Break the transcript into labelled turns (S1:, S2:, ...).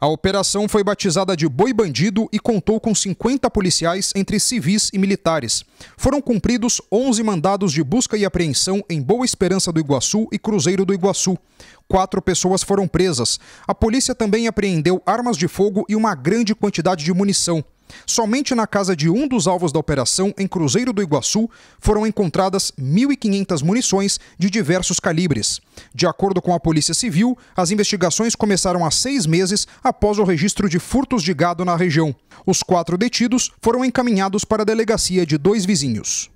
S1: A operação foi batizada de Boi Bandido e contou com 50 policiais entre civis e militares. Foram cumpridos 11 mandados de busca e apreensão em Boa Esperança do Iguaçu e Cruzeiro do Iguaçu. Quatro pessoas foram presas. A polícia também apreendeu armas de fogo e uma grande quantidade de munição. Somente na casa de um dos alvos da operação, em Cruzeiro do Iguaçu, foram encontradas 1.500 munições de diversos calibres. De acordo com a Polícia Civil, as investigações começaram há seis meses após o registro de furtos de gado na região. Os quatro detidos foram encaminhados para a delegacia de dois vizinhos.